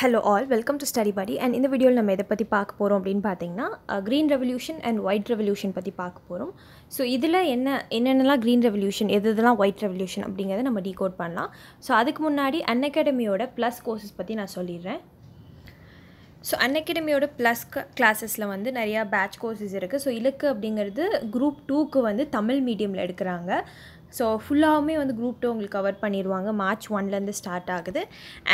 Hello all welcome to study buddy and இந்த வீடியோவில் நம்ம எதை பற்றி பார்க்க போகிறோம் அப்படின்னு பார்த்தீங்கன்னா green revolution and white revolution பற்றி பார்க்க போகிறோம் ஸோ இதில் என்ன என்னென்னலாம் க்ரீன் ரெவல்யூஷன் எது இதெல்லாம் ஒயிட் ரெவல்யூஷன் அப்படிங்கிறத நம்ம டீகோட் பண்ணலாம் ஸோ அதுக்கு முன்னாடி அன் அகாடமியோட ப்ளஸ் கோர்சஸ் பற்றி நான் சொல்லிடுறேன் ஸோ அன் அகாடமியோட ப்ளஸ் க கிளாஸஸில் வந்து நிறையா பேட்ச் கோர்சஸ் இருக்குது ஸோ இலக்கு அப்படிங்கிறது குரூப் டூக்கு வந்து தமிழ் மீடியமில் எடுக்கிறாங்க ஸோ ஃபுல்லாகவுமே வந்து குரூப் டூ உங்களுக்கு கவர் பண்ணிடுவாங்க மார்ச் ஒன்லேருந்து ஸ்டார்ட் ஆகுது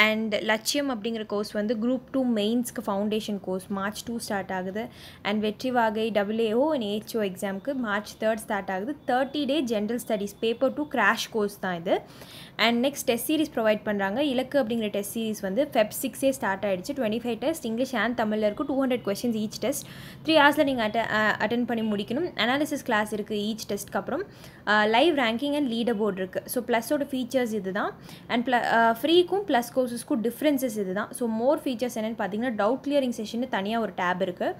அண்ட் லட்சியம் அப்படிங்கிற கோர்ஸ் வந்து குரூப் டூ மெயின்ஸ்க்கு foundation course March two start ஆகுது and Vetri Vaagai WAO and AHO எக்ஸாமுக்கு மார்ச் தேர்ட் ஸ்டார்ட் ஆகுது thirty day general studies paper two crash course தான் இது and next test series provide பண்ணுறாங்க இலக்கு அப்படிங்கிற டெஸ்ட் சீரிஸ் வந்து ஃபெப் சிக்ஸே ஸ்டார்ட் ஆகிடுச்சு twenty five test English and தமிழில் இருக்கும் two hundred questions each test three ஹவர்ஸில் நீங்கள் அட்டன் பண்ணி முடிக்கணும் அனாலிசிஸ் கிளாஸ் இருக்குது ஈச் டெஸ்ட்க்கு அப்புறம் live ranking ranking and leaderboard இருக்குது ஸோ ப்ளஸ்ஸோட ஃபீச்சர்ஸ் இது தான் அண்ட் ப்ள ஃப்ரீக்கும் ப்ளஸ் கோர்ஸஸ்க்கும் டிஃப்ரென்சஸ் இது தான் ஸோ மோர் ஃபீச்சர்ஸ் என்னென்னு பார்த்தீங்கன்னா டவுட் கிளியரிங் செஷன் தனியாக ஒரு டேப் இருக்குது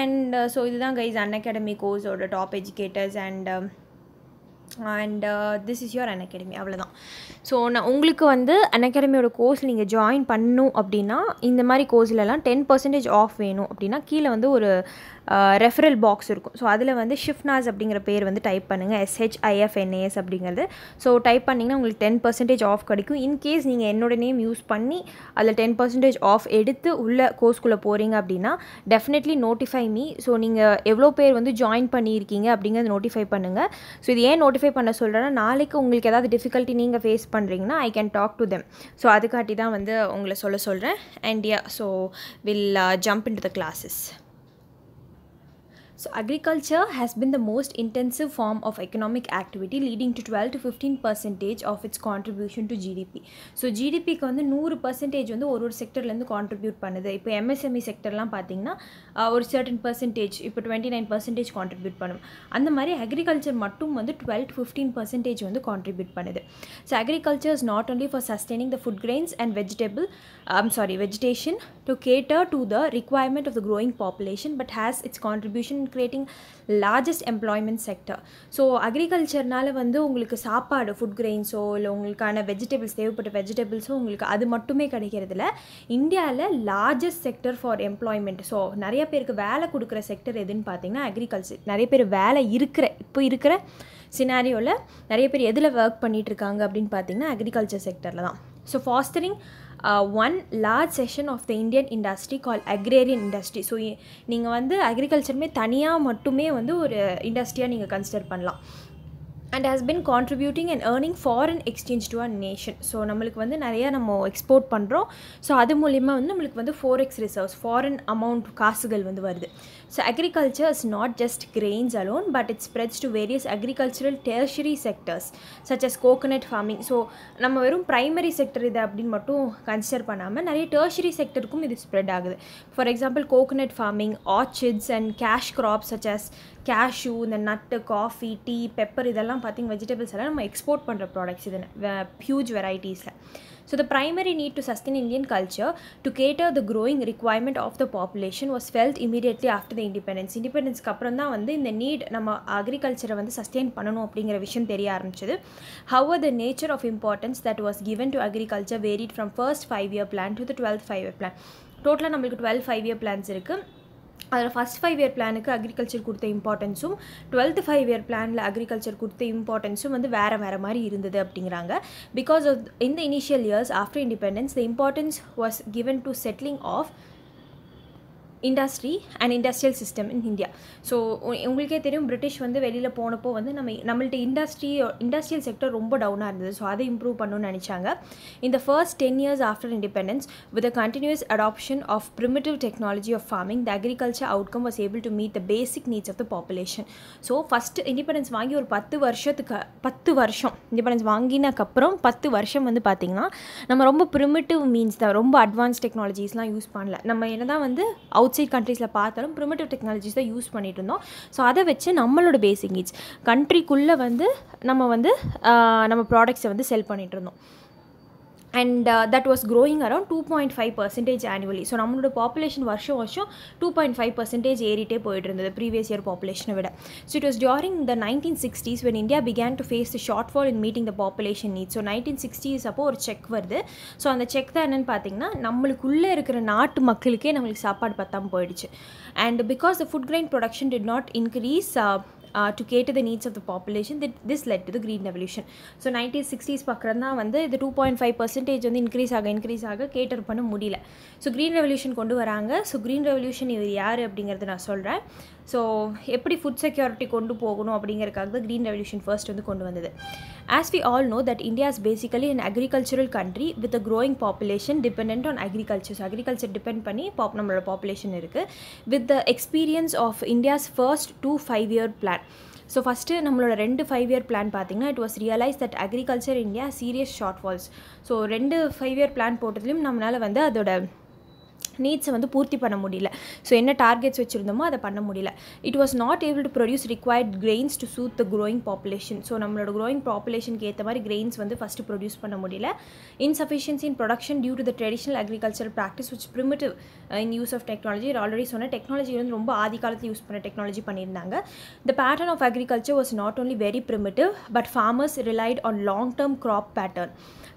அண்ட் ஸோ uh, இதுதான் கைஸ் அன் அகாடமி கோர்ஸோட top educators and and this is your Unacademy அவ்வளோதான் ஸோ நான் உங்களுக்கு வந்து அன் அகாடமியோட கோர்ஸ் நீங்கள் ஜாயின் பண்ணணும் அப்படின்னா இந்த மாதிரி கோர்ஸ்லலாம் டென் பர்சன்டேஜ் ஆஃப் வேணும் அப்படின்னா கீழே வந்து ஒரு ரெஃபரல் பாக்ஸ் இருக்கும் ஸோ அதில் வந்து ஷிஃப்னாஸ் அப்படிங்கிற பேர் வந்து டைப் பண்ணுங்கள் எஸ்ஹெச்ஐஎஃப்என்ஏஎஸ் அப்படிங்கிறது ஸோ டைப் பண்ணிங்கன்னா உங்களுக்கு டென் பர்சன்டேஜ் ஆஃப் கிடைக்கும் இன்கேஸ் நீங்கள் என்னோட நேம் யூஸ் பண்ணி அதில் டென் பர்சன்டேஜ் ஆஃப் எடுத்து உள்ள கோர்ஸ்குள்ளே போகிறீங்க அப்படின்னா டெஃபினெட்லி நோட்டிஃபை மீ ஸோ நீங்கள் எவ்வளோ பேர் வந்து ஜாயின் பண்ணியிருக்கீங்க அப்படிங்கிறத நோட்டிஃபை பண்ணுங்கள் ஸோ இது ஏன் நோட்டிஃபை பண்ண சொல்கிறேன்னா நாளைக்கு உங்களுக்கு ஏதாவது டிஃபிகல்ட்டி நீங்கள் ஃபேஸ் பண்ணுறீங்கன்னா I can talk to them so அதுக்காட்டி தான் வந்து உங்களை சொல்ல சொல்கிறேன் and yeah so will jump into the classes so agriculture has been the most intensive form of economic activity leading to 12 to 15 percentage of its contribution to GDP. So GDPக்கு வந்து நூறு percentage வந்து ஒரு ஒரு செக்டர்லேருந்து contribute பண்ணுது இப்போ MSME செக்டர்லாம் e பார்த்திங்கன்னா ஒரு சர்டன் பர்சன்டேஜ் இப்போ டுவெண்ட்டி நைன் பர்சன்டேஜ் கான்ட்ரிபியூட் பண்ணும் அந்த மாதிரி அக்ரிகல்ச்சர் மட்டும் வந்து டுவெல் டு ஃபிஃப்டீன் பர்சன்டேஜ் வந்து கான்ட்ரிபியூட் பண்ணுது so agriculture is not only for sustaining the food grains and vegetable I'm sorry vegetation to cater to the requirement of the growing population but has its contribution creating largest employment sector so அக்ரிகல்ச்சர்னால் வந்து உங்களுக்கு சாப்பாடு food கிரெயின்ஸோ இல்லை உங்களுக்கான vegetables தேவைப்பட்ட வெஜிடபிள்ஸோ உங்களுக்கு அது மட்டுமே கிடைக்கிறதுல இந்தியாவில் largest sector for employment so நிறைய பேருக்கு வேலை கொடுக்குற செக்டர் எதுன்னு பார்த்தீங்கன்னா அக்ரிகல்ச்சர் நிறைய பேர் வேலை இருக்கிற இப்போ இருக்கிற சினாரியோவில் நிறைய பேர் எதில் ஒர்க் பண்ணிகிட்டு இருக்காங்க அப்படின்னு பார்த்தீங்கன்னா அக்ரிகல்ச்சர் செக்டரில் தான் so fostering uh, one large section of the Indian industry called agrarian industry. So நீங்கள் வந்து அக்ரிகல்ச்சருமே தனியாக மட்டுமே வந்து ஒரு இண்டஸ்ட்ரியாக நீங்கள் கன்சிடர் பண்ணலாம் and has been contributing and earning foreign exchange to our nation so நம்மளுக்கு வந்து நிறையா நம்ம எக்ஸ்போர்ட் பண்ணுறோம் ஸோ அது மூலிமா வந்து நம்மளுக்கு வந்து forex reserves foreign amount காசுகள் வந்து வருது so agriculture is not just grains alone but it spreads to various agricultural tertiary sectors such as coconut farming so நம்ம வெறும் ப்ரைமரி செக்டர் இது அப்படின்னு மட்டும் கன்சிடர் பண்ணாமல் நிறைய டெர்ஷரி செக்டருக்கும் இது ஸ்ப்ரெட் ஆகுது for example coconut farming orchards and cash crops such as cashew இந்த நட்டு காஃபி டீ பெப்பர் இதெல்லாம் பார்த்திங்க வெஜிடபிள்ஸ் எல்லாம் நம்ம எக்ஸ்போர்ட் பண்ணுற ப்ராடக்ட்ஸ் இது ஹியூஜ் வெரைட்டிஸில் so the primary need to sustain Indian culture to cater the growing requirement of the population was felt immediately after the independence இண்டிபெண்டன்ஸ்க்கு அப்புறம் தான் வந்து இந்த நீட் நம்ம அக்ரிகல்ச்சரை வந்து சஸ்டெயின் பண்ணணும் அப்படிங்கிற விஷயம் தெரிய ஆரம்பிச்சது how the nature of importance that was given to agriculture varied from first five year plan to the twelfth five year plan டோட்டலாக நம்மளுக்கு டுவெல் ஃபைவ் இயர் பிளான்ஸ் இருக்குது அதில் ஃபஸ்ட் ஃபைவ் இயர் பிளானுக்கு அக்ரிகல்ச்சர் கொடுத்த இம்பார்ட்டன்ஸும் டுவெல்த் ஃபைவ் இயர் பிளானில் agriculture கொடுத்த இம்பார்ட்டன்ஸும் வந்து வேறு வேறு மாதிரி இருந்தது அப்படிங்கிறாங்க பிகாஸ் ஆஃப் இந்த initial years after independence the importance was given to settling of industry and industrial system in India so உங்களுக்கே தெரியும் பிரிட்டிஷ் வந்து வெளியில் போனப்போ வந்து நம்ம நம்மள்ட்ட இண்டஸ்ட்ரி இண்டஸ்ட்ரியல் செக்டர் ரொம்ப டவுனாக இருந்தது ஸோ அதை இம்ப்ரூவ் பண்ணணும்னு நினச்சாங்க இந்த first ten years after independence with a continuous adoption of primitive technology of farming the agriculture outcome was able to meet the basic needs of the population so first independence வாங்கி ஒரு பத்து வருஷத்துக்கு பத்து வருஷம் independence வாங்கினக்கப்புறம் பத்து வருஷம் வந்து பார்த்திங்கன்னா நம்ம ரொம்ப ப்ரிமிட்டிவ் மீன்ஸ் தான் ரொம்ப அட்வான்ஸ் டெக்னாலஜிஸ்லாம் யூஸ் பண்ணல நம்ம என்ன தான் வந்து அவுட் அவுட் சைட் கண்ட்ரீஸில் பார்த்தாலும் ப்ரிமேட்டிவ் டெக்னாலஜிஸ் தான் யூஸ் பண்ணிட்டு இருந்தோம் ஸோ அதை வச்சு நம்மளோட பேசிக் நீட்ஸ் கண்ட்ரிக்குள்ளே வந்து நம்ம வந்து நம்ம ப்ராடக்ட்ஸை வந்து செல் பண்ணிகிட்டு இருந்தோம் and that was growing around two point five percentage annually so நம்மளோட பாப்புலேஷன் வருஷம் வருஷம் டூ பாயிண்ட் ஃபைவ் பர்சன்டேஜ் ஏறிட்டே போயிட்டு இருந்தது ப்ரீவியஸ் இயர் பாப்புலேஷனை விட so it was during the nineteen sixties when India began to face the short fall in meeting the population need so nineteen sixties அப்போ ஒரு செக் வருது ஸோ அந்த check தான் என்னென்னு பார்த்தீங்கன்னா நம்மளுக்குள்ளே இருக்கிற நாட்டு மக்களுக்கே நம்மளுக்கு சாப்பாடு பத்தாமல் போயிடுச்சு and because the food grain production did not increase uh, to cater the needs of the population that this led to the green revolution so nineteen sixties பார்க்குறதுனா வந்து இது டூ பாயிண்ட் ஃபைவ் பர்சன்டேஜ் வந்து increase ஆக increase ஆக cater பண்ண முடியல so green revolution கொண்டு வராங்க ஸோ க்ரீன் ரெவல்யூஷன் இவர் யார் அப்படிங்கிறது நான் சொல்கிறேன் ஸோ எப்படி ஃபுட் செக்யூரிட்டி கொண்டு போகணும் அப்படிங்கிறக்காக தான் க்ரீன் ரெவல்யூஷன் ஃபர்ஸ்ட் வந்து கொண்டு வந்தது as we all know that India is basically an agricultural country with a growing population depend on agriculture so agriculture depend பண்ணி பாப் நம்மளோட பாப்புலேஷன் இருக்குது with the experience of India's first two five year plan so first நம்மளோட ரெண்டு five year plan பார்த்தீங்கன்னா it was realise that agriculture India serious short falls so ரெண்டு five year plan போட்டதுலேயும் நம்மளால் வந்து அதோட நீட்ஸை வந்து பூர்த்தி பண்ண முடியல ஸோ என்ன டார்கெட்ஸ் வச்சுருந்தோமோ அதை பண்ண முடியல it was not able to produce required grains to suit the growing population so நம்மளோட க்ரோயிங் பாப்புலேஷனுக்கு ஏற்ற மாதிரி கிரெயின்ஸ் வந்து ஃபஸ்ட்டு ப்ரொடியூஸ் பண்ண முடியல insufficiency in production due to the traditional agriculture practice which primitive in use of technology already சொன்ன technology வந்து ரொம்ப ஆதி காலத்தில் யூஸ் பண்ண டெக்னாலஜி பண்ணியிருந்தாங்க the pattern of agriculture was not only very primitive but farmers relied on long term graph pattern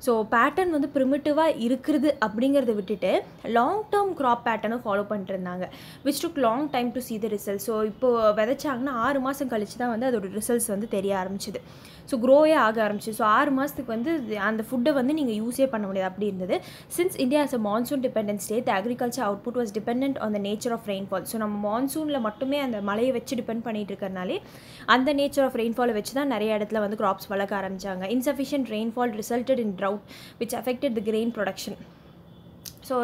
so pattern வந்து ப்ரிமிட்டிவாக இருக்கிறது அப்படிங்கிறத விட்டுட்டு லாங் டேர்ம் யூனிஃபார்ம் க்ராப் பேட்டனும் ஃபாலோ பண்ணிட்டுருந்தாங்க which took long time to see the result so இப்போது விதைச்சாங்கன்னா ஆறு மாதம் கழித்து தான் வந்து அதோட ரிசல்ட்ஸ் வந்து தெரிய ஆரம்பிச்சிது ஸோ க்ரோவே ஆக ஆரம்பிச்சு ஸோ ஆறு மாதத்துக்கு வந்து அந்த ஃபுட்டை வந்து நீங்கள் யூஸே பண்ண முடியாது அப்படி இருந்தது since India is a monsoon day state agriculture output was depend on the nature of rainfall so நம்ம மான்சூனில் மட்டுமே அந்த மழையை வச்சு டிபெண்ட் பண்ணிட்டு இருக்கிறனாலே அந்த நேச்சர் ஆஃப் ரெயின்ஃபாலை வச்சு தான் நிறைய இடத்துல வந்து க்ராப்ஸ் வளர்க்க ஆரம்பித்தாங்க insufficient rainfall resulted in drought which affected the grain production so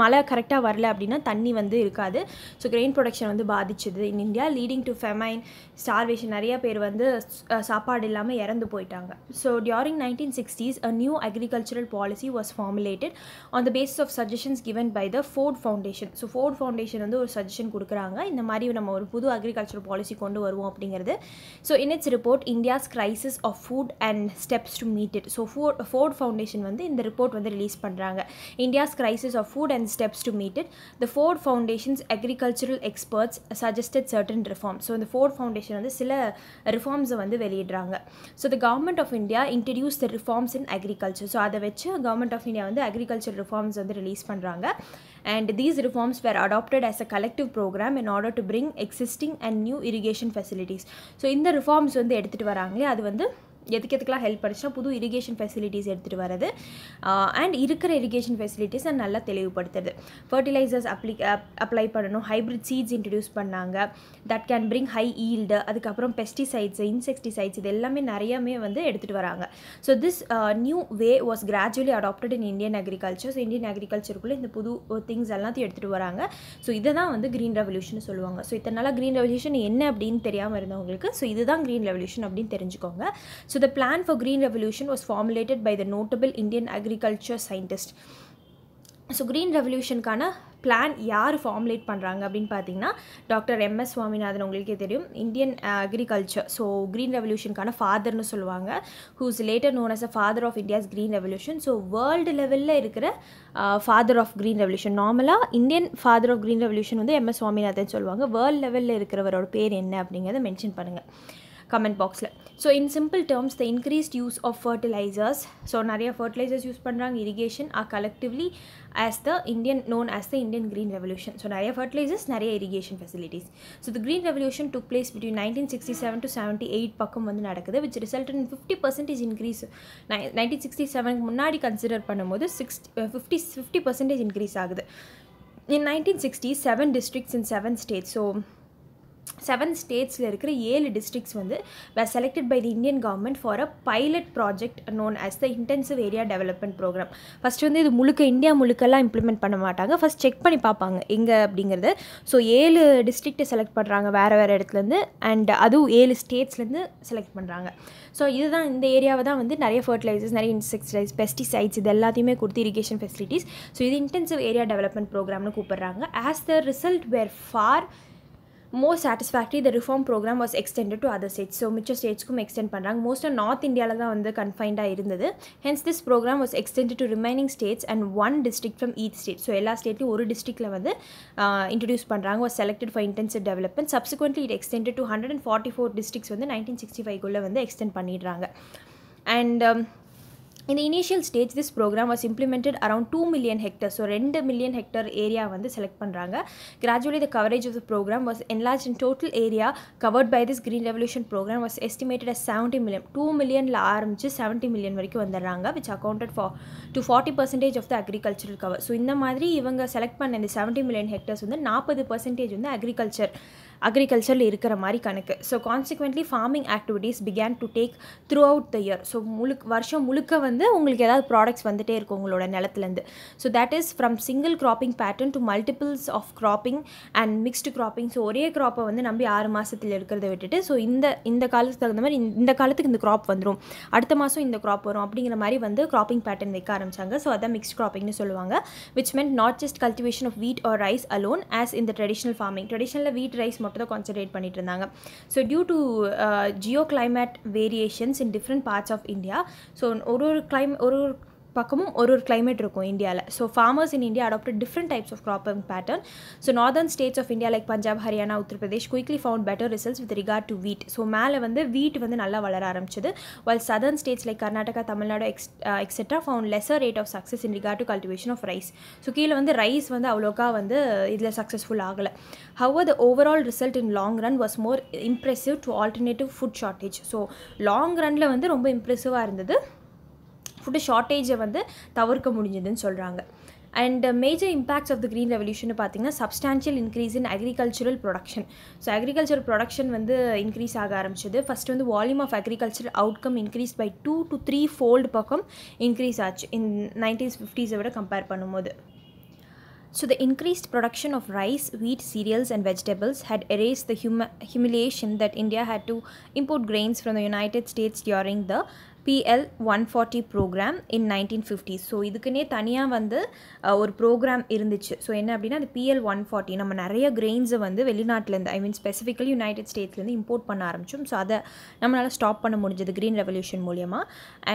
மழை கரெக்டாக வரல அப்படின்னா தண்ணி வந்து இருக்காது ஸோ கிரெயின் ப்ரொடக்ஷன் வந்து பாதிச்சுது in India leading to famine starvation நிறைய பேர் வந்து சாப்பாடு இல்லாமல் இறந்து போயிட்டாங்க so during nineteen sixties a new agricultural policy was formulated on the basis of suggestions given by the Ford Foundation so Ford Foundation வந்து ஒரு சஜஷன் கொடுக்குறாங்க இந்த மாதிரி நம்ம ஒரு புது அக்ரிகல்ச்சர் பாலிசி கொண்டு வருவோம் அப்படிங்கிறது so in its report India's crisis of food and steps to meet it so Ford Ford Foundation வந்து இந்த ரிப்போர்ட் வந்து ரிலீஸ் பண்ணுறாங்க இந்தியாஸ் கிரை prices of food and steps to meet it, the Ford Foundation's agricultural experts suggested certain reforms. So இந்த Ford Foundation வந்து சில ரிஃபார்ம்ஸை வந்து வெளியிடுறாங்க so the government of India introduce the reforms in agriculture so அதை வச்சு government of India வந்து agriculture reforms வந்து ரிலீஸ் பண்ணுறாங்க and these reforms were adopted as a collective programme in order to bring existing and new irrigation facilities so இந்த reforms வந்து எடுத்துகிட்டு வராங்களே அது வந்து எதுக்கு எதுக்கெல்லாம் ஹெல்ப் பண்ணிச்சுன்னா புது இரிகேஷன் ஃபெசிலிட்டிஸ் எடுத்துகிட்டு வரது அண்ட் இருக்கிற இரிகேஷன் ஃபெசிலிட்டிஸை நல்லா தெளிவுபடுத்துறது ஃபர்டிலைசர்ஸ் அப்ளி அப்ளை பண்ணணும் ஹைப்ரிட் சீட்ஸ் இன்ட்ரடியூஸ் பண்ணாங்க that can bring high yield அதுக்கப்புறம் பெஸ்டிசைட்ஸ் இன்செக்டிசைட்ஸ் இது எல்லாமே நிறையாமே வந்து எடுத்துகிட்டு வராங்க so this new way was gradually adopted in Indian agriculture so Indian அக்ரிகல்ச்சருக்குள்ளே இந்த புது திங்ஸ் எல்லாத்தையும் எடுத்துகிட்டு வராங்க ஸோ இதை தான் வந்து க்ரீன் ரெவல்யூஷன் சொல்லுவாங்க ஸோ இதனால் க்ரீன் ரெவல்யூஷன் என்ன அப்படின்னு தெரியாமல் இருந்தவங்களுக்கு ஸோ இதுதான் க்ரீன் ரெவல்யூஷன் அப்படின்னு தெரிஞ்சுக்கோங்க so So the plan for Green Revolution was formulated by the notable Indian agriculture scientist. So green ரெவல்யூஷனுக்கான பிளான் யார் ஃபார்முலேட் பண்ணுறாங்க அப்படின்னு பார்த்தீங்கன்னா டாக்டர் எம்எஸ் சுவாமிநாதன் உங்களுக்கே தெரியும் இந்தியன் அக்ரிகல்ச்சர் ஸோ க்ரீன் ரெவல்யூஷனுக்கான ஃபாதர்னு சொல்லுவாங்க whose later known as a father of India's green revolution so world லெவலில் இருக்கிற ஃபாதர் ஆஃப் க்ரீன் ரெவல்யூஷன் நார்மலாக Indian father of green revolution வந்து எம்எஸ் சுவாமிநாதன் சொல்லுவாங்க வேர்ல்டு லெவலில் இருக்கிறவரோட பேர் என்ன அப்படிங்கிறத மென்ஷன் பண்ணுங்கள் கமெண்ட் பாக்ஸில் so in simple terms the increased use of fertilisers so நிறைய ஃபர்டிலைசர்ஸ் யூஸ் பண்ணுறாங்க irrigation are collectively as the Indian known as the Indian green revolution so நிறைய ஃபர்டிலைசர்ஸ் நிறைய irrigation facilities so the green revolution took place between nineteen sixty seven to seventy eight பக்கம் வந்து நடக்குது which result in fifty percentage increase nineteen sixty செவனுக்கு முன்னாடி consider பண்ணும்போது sixty fifty fifty percentage increase ஆகுது இன் nineteen sixty seven districts in seven state so seven ஸ்டேட்ஸில் இருக்கிற ஏழு டிஸ்ட்ரிக்ஸ் வந்து were selected by the Indian government for a pilot project known as the intensive area development programme first வந்து இது முழுக்க India முழுக்கெல்லாம் implement பண்ண மாட்டாங்க ஃபஸ்ட் செக் பண்ணி பார்ப்பாங்க எங்கே அப்படிங்கிறது ஸோ ஏழு டிஸ்ட்ரிக்டை செலக்ட் பண்ணுறாங்க வேறு வேறு இடத்துலேருந்து அண்ட் அதுவும் ஏழு ஸ்டேட்ஸ்லேருந்து செலக்ட் பண்ணுறாங்க ஸோ இதுதான் இந்த ஏரியாவை தான் வந்து நிறைய ஃபர்டிலைசர்ஸ் நிறைய இன்செக்டிசைட்ஸ் பெஸ்டிசைட்ஸ் இது எல்லாத்தையுமே கொடுத்து இரிகேஷன் ஃபெசிலிட்டிஸ் ஸோ இது இன்டென்சிவ் ஏரியா டெவலப்மெண்ட் ப்ரோக்ராம்னு கூப்பிட்றாங்க as the result were far more satisfactory the reform programme was extended to other states so மிச்ச ஸ்டேட்ஸ்க்கும் எக்ஸ்டெண்ட் பண்ணுறாங்க மோஸ்ட்டாக நார்த் இந்தியாவில் தான் வந்து கன்ஃபைண்டாக இருந்தது hence this programme was extended to remaining states and one district from each state so எல்லா ஸ்டேட்லையும் ஒரு டிஸ்ட்ரிக்டில் வந்து இன்ட்ரடியூஸ் பண்ணுறாங்க was selected for intensive development subsequently it extended to hundred and forty four districts வந்து நைன்டீன் சிக்ஸ்டி ஃபைவ்குள்ளே வந்து extend பண்ணிடுறாங்க அண்ட் இந்த initial stage this programme was implemented around two million hectare so ரெண்டு மில்லியன் ஹெக்டர் ஏரியா வந்து select பண்ணுறாங்க gradually the coverage of the programme was enlarge in total area covered by this green revolution programme was estimated as seventy million two மில்லியனில் ஆரம்பிச்சு seventy million வரைக்கும் வந்துடுறாங்க which accounted for to forty percentage of the agricultural cover so இந்த மாதிரி இவங்க select பண்ண இந்த seventy million hectares வந்து நாற்பது பர்சன்டேஜ் வந்து அக்ரிகல்ச்சர் அக்ரிகல்ச்சரில் இருக்கிற மாதிரி கணக்கு so consequently farming activities began to take throughout the year so முழுக்க வருஷம் முழுக்க வந்து உங்களுக்கு ஏதாவது ப்ராடக்ட்ஸ் வந்துகிட்டே இருக்கும் உங்களோட நிலத்துலேருந்து so that is from single cropping pattern to multiples of cropping and mixed cropping so ஒரே கிராப்பை வந்து நம்பி ஆறு மாதத்தில் எடுக்கிறத விட்டுட்டு ஸோ இந்த இந்த காலத்துக்கு தகுந்த மாதிரி இந்த காலத்துக்கு இந்த க்ராப் வந்துடும் அடுத்த மாதம் இந்த க்ராப் வரும் அப்படிங்கிற மாதிரி வந்து கிராப்பிங் பேட்டர்ன் வைக்க ஆரம்பித்தாங்க ஸோ அதான் மிக்ஸ்ட் கிராப்பிங்னு சொல்லுவாங்க which meant not just cultivation of wheat or rice alone as இந்த ட்ரெடிஷ்னல் ஃபார்மிங் ட்ரெடிஷனில் வீட் ரைஸ் மட்டும் தான் கான்சன்ட்ரேட் பண்ணிட்டு இருந்தாங்க so due to geo climate variations in different parts of India so ஒரு ஒரு கிளைம் ஒரு ஒரு பக்கமும் ஒரு ஒரு கிளைமேட் இருக்கும் இந்தியாவில் so farmers in India adapted different types of cropping pattern so northern states of India like Punjab Haryana Uttar Pradesh quickly found better results with regard to wheat so மேலே வந்து வீட் வந்து நல்லா வளர ஆரம்பிச்சது well southern states like Karnataka Tamil Nadu ex etcetera found lesser rate of success in regard to cultivation of rice so கீழே வந்து rice வந்து அவ்வளோக்கா வந்து இதில் சக்ஸஸ்ஃபுல் ஆகலை however the overall result in long run was more impressive to alternative food shortage so long ரனில் வந்து ரொம்ப இம்ப்ரெசிவாக இருந்தது ஃபுட்டு ஷார்ட்டேஜை வந்து தவிர்க்க முடிஞ்சதுன்னு சொல்கிறாங்க and major impacts of the green revolution பார்த்தீங்கன்னா substantial increase in agricultural production so agriculture production வந்து இன்க்ரீஸ் ஆக ஆரம்பிச்சது ஃபஸ்ட் வந்து volume of agricultural outcome increase by two to three fold பக்கம் இன்க்ரீஸ் ஆச்சு இன் நைன்டீன் ஃபிஃப்டிஸை விட கம்பேர் பண்ணும்போது so the increased production of rice wheat cereals and vegetables had erase the ஹியூம humiliation that India had to import grains from the United states during the PL one forty programme in nineteen fifty so இதுக்குன்னே தனியாக வந்து ஒரு program இருந்துச்சு so என்ன அப்படின்னா அந்த PL one forty நம்ம நிறைய கிரெயின்ஸை வந்து வெளிநாட்டிலேருந்து ஐ மீன் ஸ்பெசிஃபிக்கலி யுனைடெட் ஸ்டேட்ஸ்லேருந்து இம்போர்ட் பண்ண ஆரம்பிச்சோம் ஸோ அதை நம்மளால் ஸ்டாப் பண்ண முடிஞ்சது க்ரீன் ரெவல்யூஷன் மூலியமாக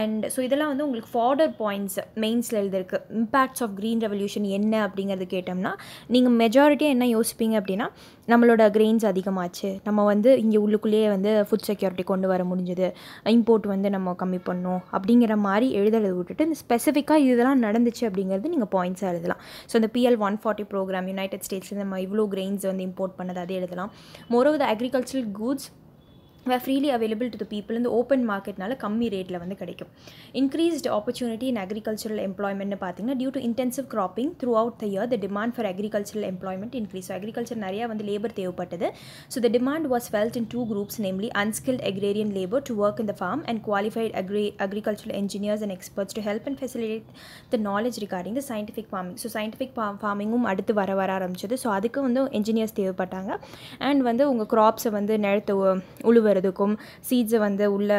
அண்ட் ஸோ இதெல்லாம் வந்து உங்களுக்கு ஃபார்டர் பாயிண்ட்ஸ் மெயின்ஸில் எழுதிருக்கு இம்பேக்ட்ஸ் ஆஃப் க்ரீன் ரெவல்யூஷன் என்ன அப்படிங்கிறது கேட்டோம்னா நீங்கள் மெஜாரிட்டியாக என்ன யோசிப்பீங்க அப்படின்னா நம்மளோட கிரெயின்ஸ் அதிகமாச்சு நம்ம வந்து இங்கே உள்ளுக்குள்ளேயே வந்து ஃபுட் செக்யூரிட்டி கொண்டு வர முடிஞ்சது இம்போர்ட் வந்து நம்ம கம்மி கம்மி பண்ணும் அப்படிங்கிற மாதிரி எழுதுறது விட்டுட்டு இந்த ஸ்பெசிஃபிக்காக இதெல்லாம் நடந்துச்சு அப்படிங்கிறது நீங்கள் பாயிண்ட்ஸாக எழுதலாம் ஸோ இந்த PL one forty programme united states நம்ம இவ்வளோ கிரெயின்ஸ் வந்து இம்போர்ட் பண்ணது அதே எழுதலாம் moreover agricultural goods were freely available to the people இந்த ஓப்பன் மார்க்கெட்னால கம்மி ரேட்டில் வந்து கிடைக்கும் இன்க்ரீஸ்ட் ஆப்பர்ச்சுனிட்டி இன் அக்ரிகல்ச்சரல் எம்ப்ளாய்மெண்ட்னு பார்த்தீங்கன்னா due to intensive cropping throughout the year the demand for agricultural employment increase agriculture நிறையா வந்து லேபர் தேவைப்பட்டது so the demand was felt in two groups namely unskilled agrarian labour to work in the farm and qualified agri agricultural engineers and experts to help and facilitate the knowledge regarding the scientific farming so scientific ஃபார்மிங்கும் அடுத்து வர வர ஆரம்பிச்சது so அதுக்கு வந்து engineers தேவைப்பட்டாங்க and வந்து உங்கள் க்ராப்ஸை வந்து நிலத்தை உழுவர் அறுக்கிறதுக்கும் சீட்ஸை வந்து உள்ள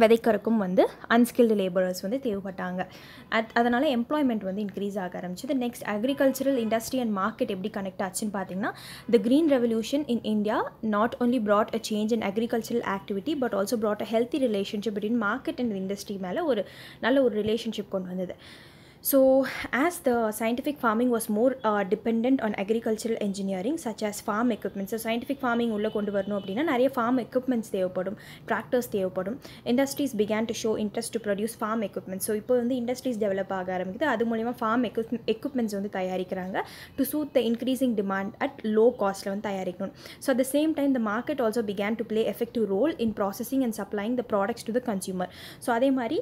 விதைக்கிறதுக்கும் வந்து அன்ஸ்கில்டு லேபரர்ஸ் வந்து தேவைப்பட்டாங்க அத் அதனால் எம்ப்ளாய்மெண்ட் வந்து இன்க்ரீஸ் ஆக ஆரம்பிச்சுது next agricultural industry and market எப்படி கனெக்ட் ஆச்சுன்னு பார்த்தீங்கன்னா the green revolution in India not only brought a change in agricultural activity but also brought a healthy relationship between market and industry மேலே ஒரு நல்ல ஒரு ரிலேஷன்ஷிப் கொண்டு வந்தது So, as the scientific farming was more uh, dependent on agricultural engineering, such as farm equipment, so scientific farming உள்ள கொண்டு வரணும் அப்படின்னா நிறைய farm equipments தேவைப்படும் tractors தேவைப்படும் industries began to show interest to produce farm equipment so இப்போ வந்து industries develop ஆக ஆரம்பிக்குது அது மூலிமா farm equipments வந்து தயாரிக்கிறாங்க to suit the increasing demand at low costல வந்து தயாரிக்கணும் so at the same time the market also began to play effective role in processing and supplying the products to the consumer so அதே மாதிரி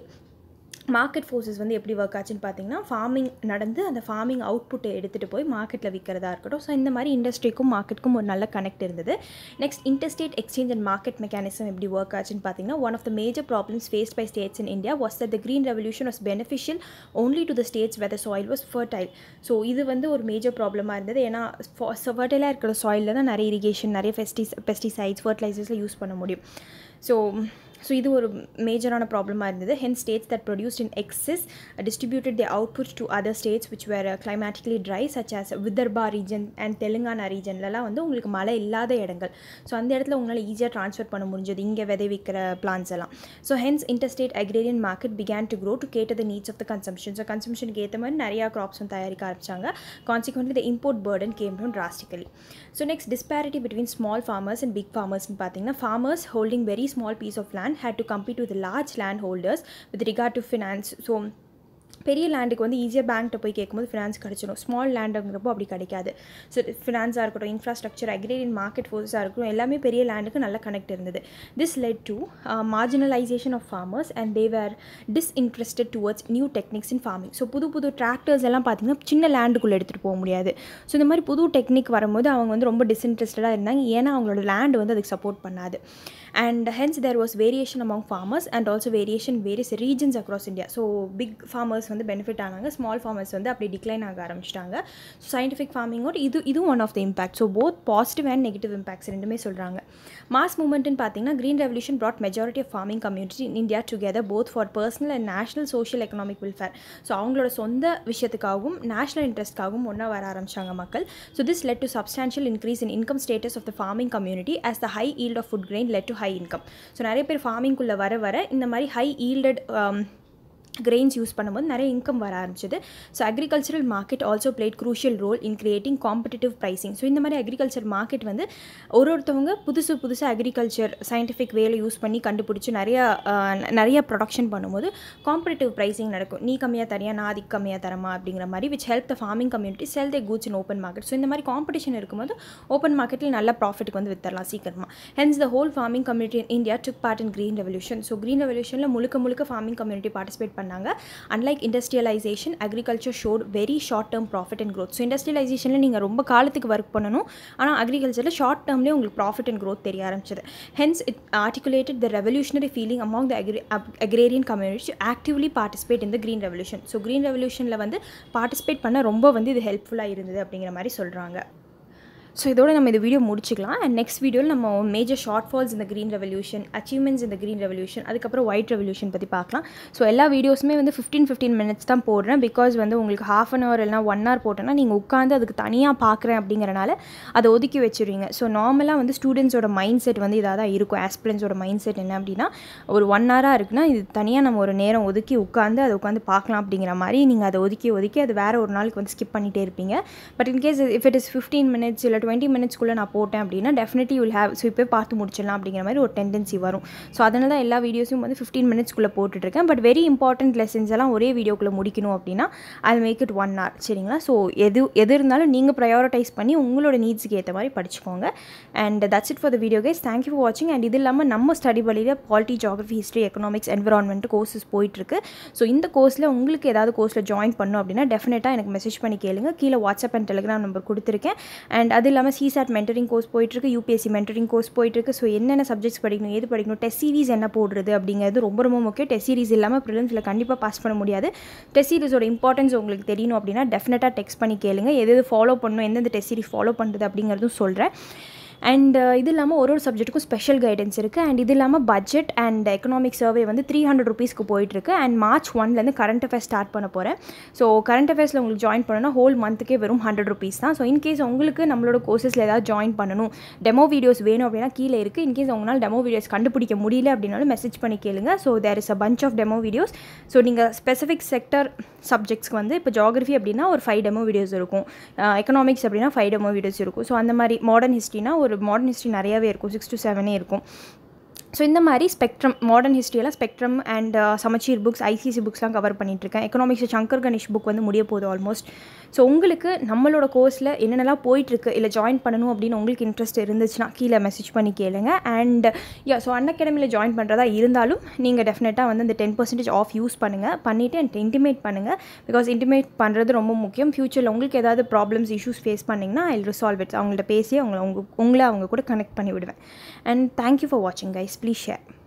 market forces வந்து எப்படி work ஆச்சுன்னு பார்த்தீங்கன்னா farming நடந்து அந்த ஃபார்மிங் அவுட்புட்டை எடுத்துகிட்டு போய் மார்க்கெட்டில் விற்கிறதா இருக்கட்டும் ஸோ இந்த மாதிரி இண்டஸ்ட்ரிக்கும் மார்க்கெட்டுக்கும் ஒரு நல்ல கனெக்ட் இருந்தது next interstate exchange and market mechanism எப்படி ஒர்க் ஆச்சுன்னு பார்த்தீங்கன்னா one of the major problems faced by states in India was the green revolution was beneficial only to the states where the soil was fertile so இது வந்து ஒரு major ப்ராப்ளமாக இருந்தது ஏன்னா ஃபர்டைலாக இருக்கிற சாயிலில் தான் நிறைய இரிகேஷன் நிறைய ஃபெஸ்டிஸ் பெஸ்டிசைட்ஸ் ஃபர்டிலைசர்ஸில் யூஸ் பண்ண முடியும் ஸோ ஸோ இது ஒரு மேஜரான ப்ராப்ளமாக இருந்தது when states that produced in excess distributed the output to other states which were climatically dry such as Vidarbha region and Telangana ரீஜன்லலாம் வந்து உங்களுக்கு மழை இல்லாத இடங்கள் ஸோ அந்த இடத்துல உங்களால் ஈஸியாக ட்ரான்ஸ்ஃபர் பண்ண முடிஞ்சது இங்கே விளைவிக்கிற பிளான்ஸ் எல்லாம் so hence state agrarian market began to grow to cater the needs of the consumption so கன்சம்ஷனுக்கு ஏற்ற மாதிரி நிறையா க்ராப்ஸும் தயாரிக்க ஆரம்பிச்சாங்க consequently the import burden came down drastically so next disparity between small farmers and big ஃபார்மர்ஸ்னு பார்த்தீங்கன்னா farmers holding very small piece of land had to compete with large landholders with regard to finance so பெரிய லேண்டுக்கு வந்து ஈஸியாக பேங்க்கிட்ட போய் கேட்கும்போது finance கிடச்சிடும் small லேண்டுங்கிறப்போ அப்படி கிடைக்காது ஸோ ஃபினான்ஸாக இருக்கட்டும் இன்ஃப்ராஸ்ட்ரக்சர் அக்ரேரியன் மார்க்கெட் ஃபோர்ஸாக இருக்கட்டும் எல்லாமே பெரிய லேண்டுக்கு நல்லா கனெக்ட் இருந்தது this led to marginalisation of farmers and they were disinterested towards new techniques in farming so புது புது டிராக்டர்ஸ் எல்லாம் பார்த்திங்கன்னா சின்ன லேண்டுக்குள்ளே எடுத்துகிட்டு போக முடியாது ஸோ இந்த மாதிரி புது டெக்னிக் வரும்போது அவங்க வந்து ரொம்ப டிஸ்இன்ட்ரெஸ்டடாக இருந்தாங்க ஏன்னா அவங்களோட லேண்டு வந்து அதுக்கு சப்போர்ட் பண்ணாது and hence there was variation among farmers and also variation in various regions across so big farmers வந்து பெனிஃபிட் ஆனாங்க ஸ்மால் ஃபார்மர்ஸ் வந்து அப்படி டிக்ளைன் ஆக ஆரம்பிச்சிட்டாங்க ஸோ சயின்டிஃபிக் ஃபார்மிங்கோட இது இதுவும் one of the impact so both positive and negative impacts ரெண்டுமே சொல்கிறாங்க மாஸ் மூமெண்ட்னு பார்த்தீங்கன்னா green revolution brought majority of farming community in India together both for personal and national social economic welfare so அவங்களோட சொந்த விஷயத்துக்காகவும் நேஷனல் இன்ட்ரெஸ்ட்காகவும் ஒன்றா வர ஆரம்பிச்சாங்க மக்கள் so this led to substantial increase in income status of the farming community as the high yield of food grain led to high high income so நிறைய பேர் ஃபார்மிங்குள்ளே வர வர இந்த மாதிரி ஹை ஈல்டட் கிரெயின்ஸ் யூஸ் பண்ணும்போது நிறைய இன்கம் வர ஆரம்பிச்சது so agricultural market also played crucial role in creating competitive pricing so இந்த மாதிரி அக்ரிகல்ச்சர் மார்க்கெட் வந்து ஒரு ஒருத்தவங்க புதுசு புதுசாக அக்ரிகல்ச்சர் சயின்டிஃபிக் வேலை யூஸ் பண்ணி கண்டுபிடிச்சி நிறையா நிறைய ப்ரொடக்ஷன் பண்ணும்போது காம்படிட்டிவ் ப்ரைஸிங் நடக்கும் நீ கம்மியாக தரியா நான் அதிக கம்மியாக தரமா அப்படிங்கிற மாதிரி which help the farming community sell they goods in open market so இந்த மாதிரி காம்படிஷன் இருக்கும்போது ஓப்பன் மார்க்கெட்டில் நல்ல ப்ராஃபிட்டுக்கு வந்து வித்தரலாம் சீக்கிரமாக hence the whole farming community in India took part in green revolution so green ரெவல்யூஷனில் முழுக்க முழுக்க ஃபார்மிங் கம்யூனிட்டி பார்ட்டிசிபேட் பண்ணி பண்ணாங்க unlike industrialisation agriculture showed very short term profit and growth so இண்டஸ்ட்ரியலைசேஷனில் நீங்கள் ரொம்ப காலத்துக்கு ஒர்க் பண்ணணும் ஆனால் அக்ரிகல்ச்சரில் ஷார்ட் டேர்ம்லேயே உங்களுக்கு ப்ராஃபிட் அண்ட் க்ரோத் தெரிய ஆரம்பிச்சது hence it articulated the revolutionary feeling among the agri agrarian community actively participate இந்த க்ரீன் ரெவல்யூஷன் ஸோ க்ரீன் ரெவல்யூஷனில் வந்து பார்ட்டிசிபேட் பண்ண ரொம்ப வந்து இது ஹெல்ப்ஃபுல்லாக இருந்தது அப்படிங்கிற மாதிரி சொல்கிறாங்க ஸோ இதோட நம்ம இந்த வீடியோ முடிச்சிக்கலாம் அண்ட் நெக்ஸ்ட் வீடியோவில் நம்ம மேஜர் ஷார்ட் ஃபால்ஸ் இந்த க்ரீன் ரெவல்யூஷன் அச்சீவ்மெண்ட்ஸ் இந்த க்ரீன் ரெவல்யூஷன் அதுக்கப்புறம் ஒயிட் ரெவல்யூஷன் பற்றி பார்க்கலாம் ஸோ எல்லா வீடியோஸுமே வந்து ஃபிஃப்டீன் ஃபிஃப்டீன் மினிட்ஸ் தான் போடுறேன் பிகாஸ் வந்து உங்களுக்கு ஹாஃப் அன் ஹவர் இல்லைனா ஒன் ஹவர் போட்டோன்னா நீங்கள் உட்காந்து அதுக்கு தனியாக பார்க்குறேன் அப்படிங்கிறனால அதை ஒதுக்கி வச்சுருவீங்க ஸோ நார்மலாக வந்து ஸ்டூடெண்ட்ஸோட மைண்ட் செட் வந்து இதாக தான் இருக்கும் ஆஸ்பிரன்ஸோட மைண்ட் செட் என்ன அப்படின்னா ஒரு ஒன் ஹவராக இருக்குன்னா இது தனியாக நம்ம ஒரு நேரம் ஒதுக்கி உட்காந்து அதை உட்காந்து பார்க்கலாம் அப்படிங்கிற மாதிரி நீங்கள் அதை ஒதுக்கி ஒதுக்கி அது வேறு ஒரு நாளுக்கு வந்து ஸ்கிப் பண்ணிகிட்டே இருப்பீங்க but in case if it is fifteen minutes இல்லை டுவெண்ட்டி மினிட்ஸ்க்குள்ளே நான் போட்டேன் அப்படின்னா டெஃபினெட்லி வில் ஹேவ் ஸோ இப்போ பார்த்து முடிச்சிடலாம் அப்படிங்கிற மாதிரி ஒரு டெண்டன்சி வரும் ஸோ அதனால தான் எல்லா வீடியோஸும் வந்து ஃபிஃப்டீன் மினிட்ஸ்க்குள்ளே போட்டுட்ருக்கேன் பட் வெரி இம்பார்ட்டண்ட் லெசன்ஸ் எல்லாம் ஒரே வீடியோக்குள்ளே முடிக்கணும் அப்படின்னா I make it one hour சரிங்களா ஸோ எது எது இருந்தாலும் நீங்கள் ப்ரையாரிட்டைஸ் பண்ணி உங்களோட நீட்ஸுக்கு ஏற்ற மாதிரி படிச்சுக்கோங்க and that's it for the video guys thank you for வாட்சிங் அண்ட் இது இல்லாமல் நம்ம ஸ்டடி பள்ளியில் polity geography history economics environment courses போயிட்டுருக்கு ஸோ இந்த கோர்ஸில் உங்களுக்கு ஏதாவது கோர்ஸில் ஜாயின் பண்ணும் அப்படின்னா டெஃபினெட்டாக எனக்கு மெசேஜ் பண்ணி கேளுங்க கீழே வாட்ஸ்அப் அண்ட் டெலிகிராம் நம்பர் கொடுத்துருக்கேன் அண்ட் அது இல்லாமல் சிசாட் மென்டரிங் கோர்ஸ் போயிட்டுருக்கு யூபிஎஸ்சி மென்டரிங் கோர்ஸ் போயிட்டுருக்கு ஸோ என்னென்ன சப்ஜெக்ட்ஸ் படிக்கணும் எது படிக்கணும் டெஸ்ட் சீரிஸ் என்ன போடுறது அப்படிங்கிறது ரொம்ப ரொம்ப முக்கியம் டெஸ்ட் சீரிஸ் இல்லாமல் ப்ரிலிம்ஸில் கண்டிப்பாக பாஸ் பண்ண முடியாது டெஸ்ட் சீரிஸோட இம்பார்ட்டன்ஸ் உங்களுக்கு தெரியணும் அப்படின்னா டெஃபினட்டாக டெக்ஸ்ட் பண்ணி கேளுங்க எது எது ஃபாலோ பண்ணணும் எந்தெந்த டெஸ்ட் சீரிஸ் ஃபாலோ பண்ணுறது அப்படிங்கிறதும் சொல்கிறேன் அண்ட் uh, இது இல்லாமல் ஒரு ஒரு சப்ஜெக்ட்டுக்கும் ஸ்பெஷல் கைடன்ஸ் இருக்குது அண்ட் இது இல்லாமல் பட்ஜெட் அண்ட் எக்கனாமிக் சர்வே வந்து த்ரீ ஹண்ட்ரட் ருபீஸ்க்கு போயிட்டுருக்கு அண்ட் மார்ச் ஒன்லேருந்து கரண்ட் அஃபேர்ஸ் ஸ்டார்ட் பண்ண போகிறேன் ஸோ கரண்ட் அஃபேர்ஸில் உங்களுக்கு ஜாயின் பண்ணணும்னா ஹோல் மந்த்துக்கே வெறும் ஹண்ட்ரட் ருபீஸ் தான் ஸோ இன்கேஸ் உங்களுக்கு நம்மளோட கோர்சஸில் ஏதாவது ஜாயின் பண்ணணும் டெமோ வீடியோஸ் வேணும் அப்படின்னா கீழே இருக்குது இன்கேஸ் உங்களால் டெமோ வீடியோஸ் கண்டுபிடிக்க முடியல அப்படின்னாலும் மெசேஜ் பண்ணி கேளுங்க so there is a bunch of demo videos so நீங்கள் ஸ்பெசிஃபிக் செக்டர் சப்ஜெக்ட்ஸ்க்கு வந்து இப்போ ஜாகிரஃபி அப்படின்னா ஒரு ஃபைவ் டெமோ வீடியோஸ் இருக்கும் எக்கனாமிக்ஸ் uh, அப்படின்னா ஃபைவ் டெமோ வீடியோஸ் இருக்கும் ஸோ அந்த மாதிரி மாடர்ன் ஹிஸ்ட்ரினா ஒரு ஒரு மாடர்ன் ஹிஸ்ட்ரி நிறையாவே இருக்கும் சிக்ஸ் டு செவனே இருக்கும் ஸோ இந்த மாதிரி ஸ்பெக்ட்ரம் மாடர்ன் ஹிஸ்ட்ரியெல்லாம் ஸ்பெக்ட்ரம் அண்ட் சமச்சீர் புக்ஸ் ஐசிசி புக்ஸ்லாம் கவர் பண்ணிட்டுருக்கேன் எக்கனாமிக்ஸ் சங்கர் கணேஷ் புக் வந்து முடிய போகுது ஆல்மோஸ்ட் ஸோ உங்களுக்கு நம்மளோட கோர்ஸில் என்னென்னலாம் போயிட்டுருக்கு இல்லை ஜாயின் பண்ணணும் அப்படின்னு உங்களுக்கு இன்ட்ரெஸ்ட் இருந்துச்சுன்னா கீழே மெசேஜ் பண்ணி கேளுங்க அண்ட் யா ஸோ அன் அகாடமியில் ஜாயின் பண்ணுறதா இருந்தாலும் நீங்கள் டெஃபினட்டாக வந்து அந்த டென் பர்சன்டேஜ் ஆஃப் யூஸ் பண்ணுங்கள் பண்ணிவிட்டு அண்ட் இன்டிமேட் பண்ணுங்கள் பிகாஸ் இன்டிமேட் பண்ணுறது ரொம்ப முக்கியம் ஃப்யூச்சரில் உங்களுக்கு ஏதாவது ப்ராப்ளம்ஸ் இஷ்யூஸ் ஃபேஸ் பண்ணிங்கன்னா ஐ ரிசால்வ் இட்ஸ் அவங்கள்ட்ட பேசி அவங்கள உங்களை அவங்க கூட கனெக்ட் பண்ணி விடுவேன் அண்ட் தேங்க்யூ ஃபார் வாட்சிங் கைஸ் explicit.